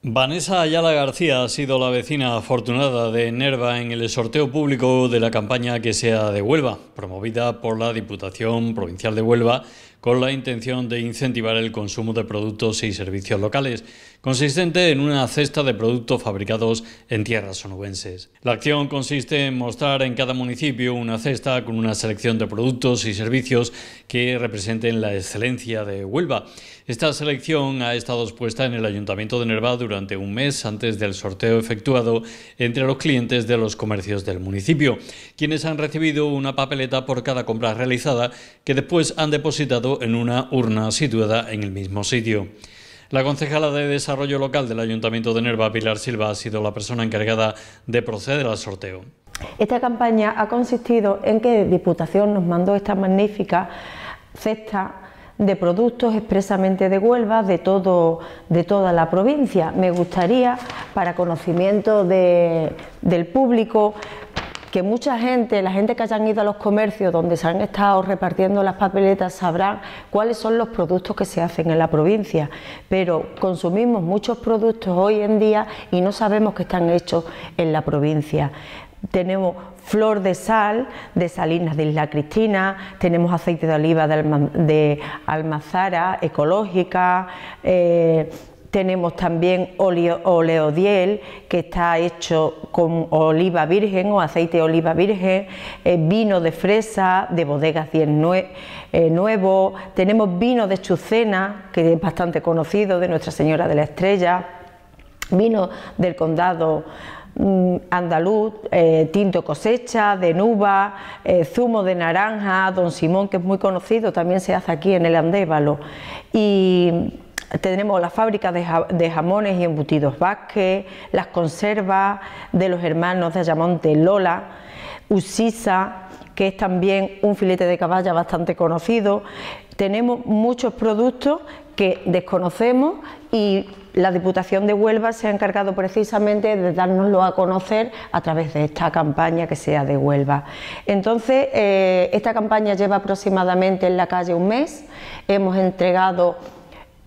Vanessa Ayala García ha sido la vecina afortunada de Nerva en el sorteo público de la campaña que sea de Huelva, promovida por la Diputación Provincial de Huelva con la intención de incentivar el consumo de productos y servicios locales, consistente en una cesta de productos fabricados en tierras onubenses. La acción consiste en mostrar en cada municipio una cesta con una selección de productos y servicios que representen la excelencia de Huelva esta selección ha estado expuesta en el Ayuntamiento de Nerva durante un mes antes del sorteo efectuado entre los clientes de los comercios del municipio, quienes han recibido una papeleta por cada compra realizada que después han depositado en una urna situada en el mismo sitio. La concejala de Desarrollo Local del Ayuntamiento de Nerva, Pilar Silva, ha sido la persona encargada de proceder al sorteo. Esta campaña ha consistido en que Diputación nos mandó esta magnífica cesta de productos expresamente de Huelva, de, todo, de toda la provincia. Me gustaría, para conocimiento del público, que mucha gente, la gente que hayan ido a los comercios donde se han estado repartiendo las papeletas, sabrán cuáles son los productos que se hacen en la provincia. Pero consumimos muchos productos hoy en día y no sabemos que están hechos en la provincia tenemos flor de sal de Salinas de Isla Cristina, tenemos aceite de oliva de, almazara ecológica, eh, tenemos también oleodiel que está hecho con oliva virgen o aceite de oliva virgen, eh, vino de fresa de bodegas 10 eh, nuevo, tenemos vino de Chucena que es bastante conocido de Nuestra Señora de la Estrella, vino del condado Mm, andaluz, eh, tinto cosecha, de nuba, eh, zumo de naranja, don Simón, que es muy conocido, también se hace aquí en el Andévalo. Y tenemos la fábrica de, jamones y embutidos Vázquez, las conservas de los hermanos de Ayamonte Lola, Usisa, que es también un filete de caballa bastante conocido. Tenemos muchos productos que desconocemos y la Diputación de Huelva se ha encargado precisamente de darnoslo a conocer a través de esta campaña que sea de Huelva. Entonces, eh, esta campaña lleva aproximadamente en la calle un mes. Hemos entregado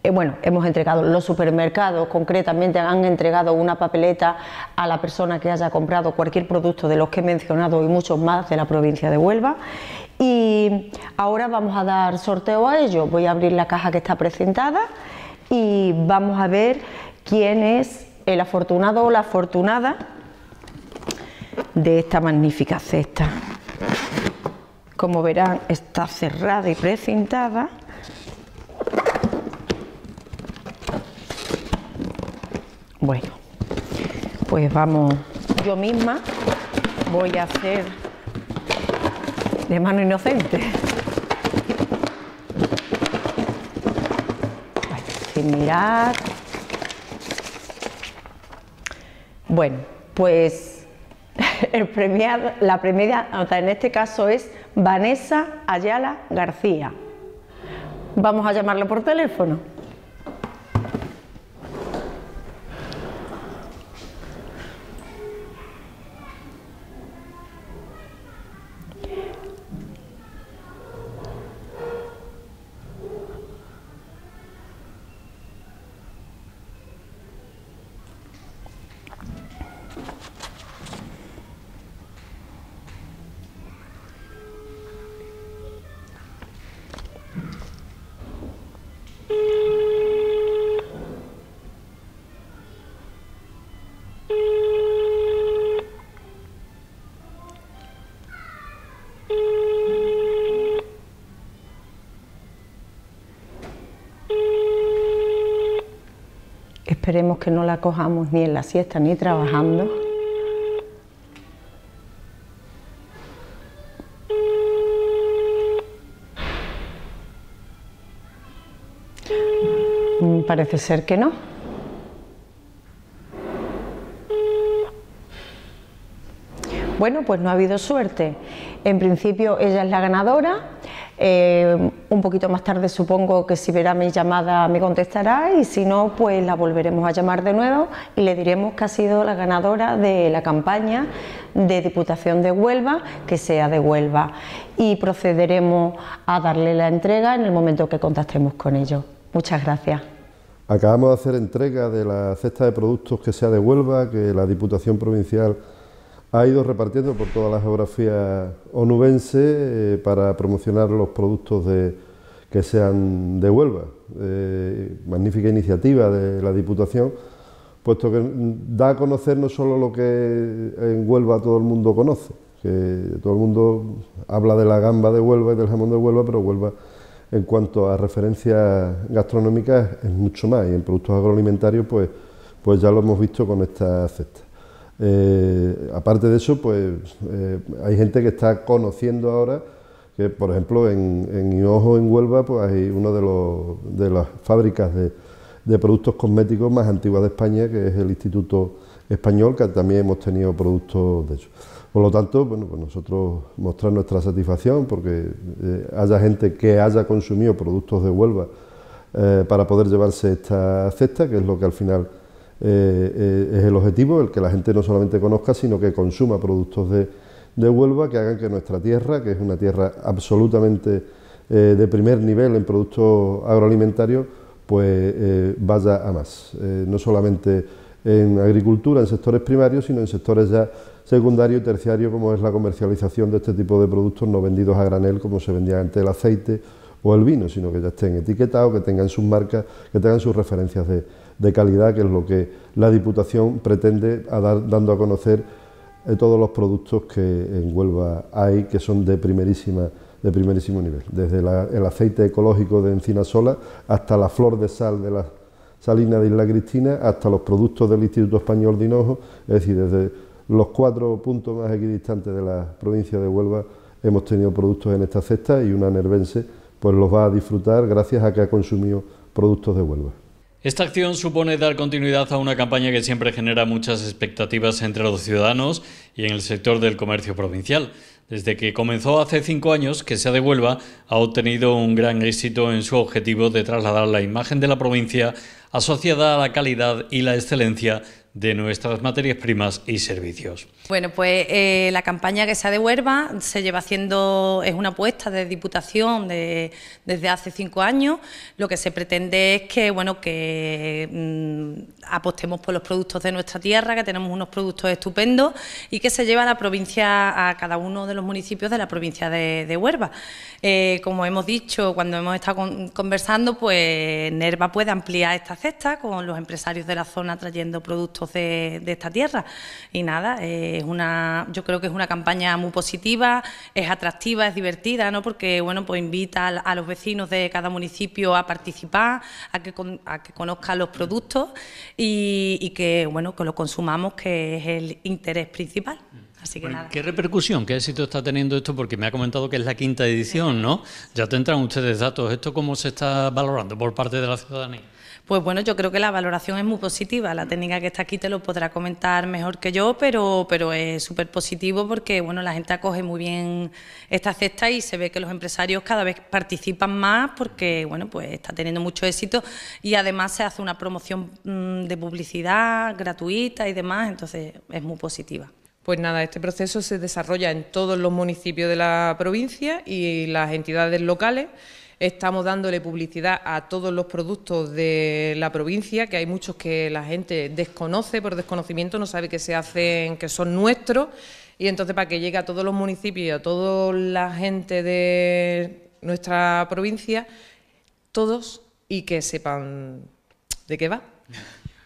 eh, bueno, hemos entregado los supermercados, concretamente han entregado una papeleta a la persona que haya comprado cualquier producto de los que he mencionado y muchos más de la provincia de Huelva. Y ahora vamos a dar sorteo a ello. Voy a abrir la caja que está presentada y vamos a ver quién es el afortunado o la afortunada de esta magnífica cesta. Como verán, está cerrada y precintada. Bueno, pues vamos, yo misma voy a hacer de mano inocente. mirar. Bueno, pues el la premiada en este caso es Vanessa Ayala García. Vamos a llamarla por teléfono. Esperemos que no la cojamos ni en la siesta ni trabajando. Mm, parece ser que no. Bueno, pues no ha habido suerte. En principio ella es la ganadora, eh, un poquito más tarde supongo que si verá mi llamada me contestará y si no, pues la volveremos a llamar de nuevo y le diremos que ha sido la ganadora de la campaña de Diputación de Huelva, que sea de Huelva. Y procederemos a darle la entrega en el momento que contactemos con ellos. Muchas gracias. Acabamos de hacer entrega de la cesta de productos que sea de Huelva, que la Diputación Provincial ha ido repartiendo por toda la geografía onubense eh, para promocionar los productos que sean de Huelva. Eh, magnífica iniciativa de la Diputación, puesto que da a conocer no solo lo que en Huelva todo el mundo conoce, que todo el mundo habla de la gamba de Huelva y del jamón de Huelva, pero Huelva en cuanto a referencias gastronómicas es mucho más y en productos agroalimentarios pues, pues ya lo hemos visto con esta cesta. Eh, aparte de eso, pues eh, hay gente que está conociendo ahora que, por ejemplo, en, en Huelva, pues hay una de, de las fábricas de, productos cosméticos más antiguas de España, que es el Instituto Español, que también hemos tenido productos de eso. Por lo tanto, bueno, pues nosotros mostrar nuestra satisfacción porque eh, haya gente que haya consumido productos de Huelva para poder llevarse esta cesta, que es lo que al final eh, eh, es el objetivo, el que la gente no solamente conozca, sino que consuma productos de, Huelva que hagan que nuestra tierra, que es una tierra absolutamente eh, de primer nivel en productos agroalimentarios, pues vaya a más. no solamente en agricultura, en sectores primarios, sino en sectores ya secundarios y terciarios, como es la comercialización de este tipo de productos no vendidos a granel, como se vendía antes el aceite o el vino, sino que ya estén etiquetados, que tengan sus marcas, que tengan sus referencias de, de calidad, que es lo que la Diputación pretende dar, dando a conocer eh, todos los productos que en Huelva hay, que son de primerísima de primerísimo nivel, desde el aceite ecológico de encina sola hasta la flor de sal de la Salina de Isla Cristina, hasta los productos del Instituto Español de Hinojo, es decir, desde los cuatro puntos más equidistantes de la provincia de Huelva hemos tenido productos en esta cesta y una nervense pues los va a disfrutar gracias a que ha consumido productos de Huelva. Esta acción supone dar continuidad a una campaña que siempre genera muchas expectativas entre los ciudadanos y en el sector del comercio provincial. Desde que comenzó hace cinco años, que se de Huelva ha obtenido un gran éxito en su objetivo de trasladar la imagen de la provincia asociada a la calidad y la excelencia de nuestras materias primas y servicios. Bueno, pues eh, la campaña que sea de Huerva se lleva haciendo, es una apuesta de Diputación desde hace cinco años. Lo que se pretende es que, bueno, que mm, apostemos por los productos de nuestra tierra, que tenemos unos productos estupendos y que se lleva a la provincia, a cada uno de los municipios de la provincia de, Huerva. Eh, como hemos dicho, cuando hemos estado conversando, pues Nerva puede ampliar esta cesta con los empresarios de la zona trayendo productos de, esta tierra. Y nada, es una, yo creo que es una campaña muy positiva, es atractiva, es divertida, ¿no? Porque bueno, pues invita a, los vecinos de cada municipio a participar, a que, a que conozcan los productos y, que bueno, que lo consumamos, que es el interés principal. Así que nada. ¿Qué repercusión, qué éxito está teniendo esto? Porque me ha comentado que es la quinta edición, ¿no? Ya tendrán ustedes datos. ¿Esto cómo se está valorando por parte de la ciudadanía? Pues bueno, yo creo que la valoración es muy positiva. La técnica que está aquí te lo podrá comentar mejor que yo, pero, es súper positivo porque bueno, la gente acoge muy bien esta cesta y se ve que los empresarios cada vez participan más porque bueno, pues está teniendo mucho éxito y además se hace una promoción mm, de publicidad gratuita y demás, entonces es muy positiva. Pues nada, este proceso se desarrolla en todos los municipios de la provincia y las entidades locales estamos dándole publicidad a todos los productos de la provincia, que hay muchos que la gente desconoce por desconocimiento, no sabe que se hacen, que son nuestros, y entonces para que llegue a todos los municipios, a toda la gente de nuestra provincia, todos y que sepan de qué va.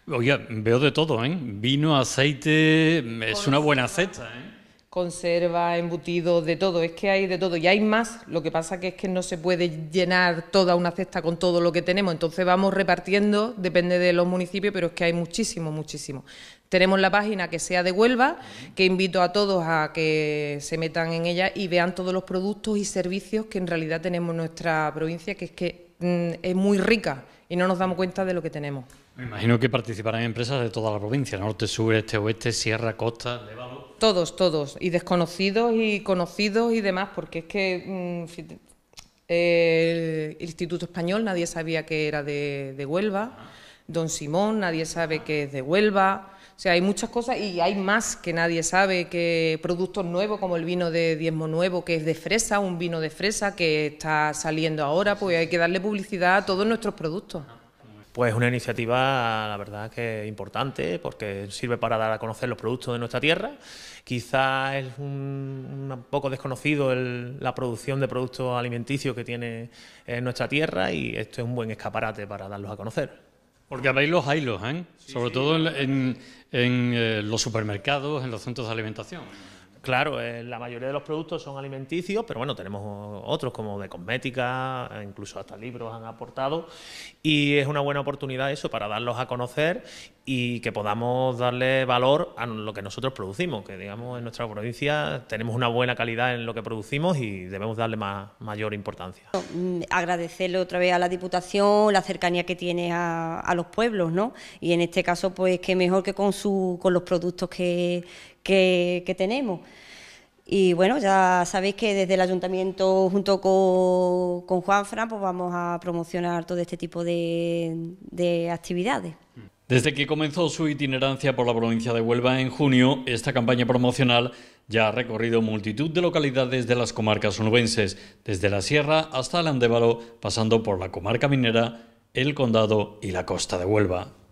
Oye, veo de todo, ¿eh? Vino, aceite, es una buena cesta, ¿eh? conserva, embutidos, de todo, es que hay de todo y hay más, lo que pasa es que no se puede llenar toda una cesta con todo lo que tenemos, entonces vamos repartiendo, depende de los municipios, pero es que hay muchísimo, muchísimo. Tenemos la página que sea de Huelva, que invito a todos a que se metan en ella y vean todos los productos y servicios que en realidad tenemos en nuestra provincia, que es que mm, es muy rica y no nos damos cuenta de lo que tenemos. Me imagino que participarán empresas de toda la provincia, norte, sur, este, oeste, sierra, costa, Todos, todos, y desconocidos y conocidos y demás, porque es que mm, eh, el Instituto Español nadie sabía que era de, de Huelva, Don Simón nadie sabe que es de Huelva, o sea, hay muchas cosas y hay más que nadie sabe, que productos nuevos como el vino de Diezmo Nuevo, que es de fresa, un vino de fresa que está saliendo ahora, pues hay que darle publicidad a todos nuestros productos pues una iniciativa, la verdad, que es importante, porque sirve para dar a conocer los productos de nuestra tierra. Quizás es un, poco desconocido la producción de productos alimenticios que tiene eh, nuestra tierra y esto es un buen escaparate para darlos a conocer. Porque habéis los haylos, ¿eh? Sobre todo en, eh, los supermercados, en los centros de alimentación. Claro, eh, la mayoría de los productos son alimenticios, pero bueno, tenemos otros como de cosmética, incluso hasta libros han aportado, y es una buena oportunidad eso para darlos a conocer y que podamos darle valor a lo que nosotros producimos, que digamos en nuestra provincia tenemos una buena calidad en lo que producimos y debemos darle mayor importancia. Mm, agradecerle otra vez a la Diputación la cercanía que tiene a, los pueblos, ¿no? Y en este caso, pues que mejor que con, su, con los productos que, que, tenemos. Y bueno, ya sabéis que desde el ayuntamiento, junto con, Juan Juanfran, pues vamos a promocionar todo este tipo de, de actividades. Desde que comenzó su itinerancia por la provincia de Huelva en junio, esta campaña promocional ya ha recorrido multitud de localidades de las comarcas onubenses, desde la sierra hasta el Andévalo, pasando por la comarca minera, el condado y la costa de Huelva.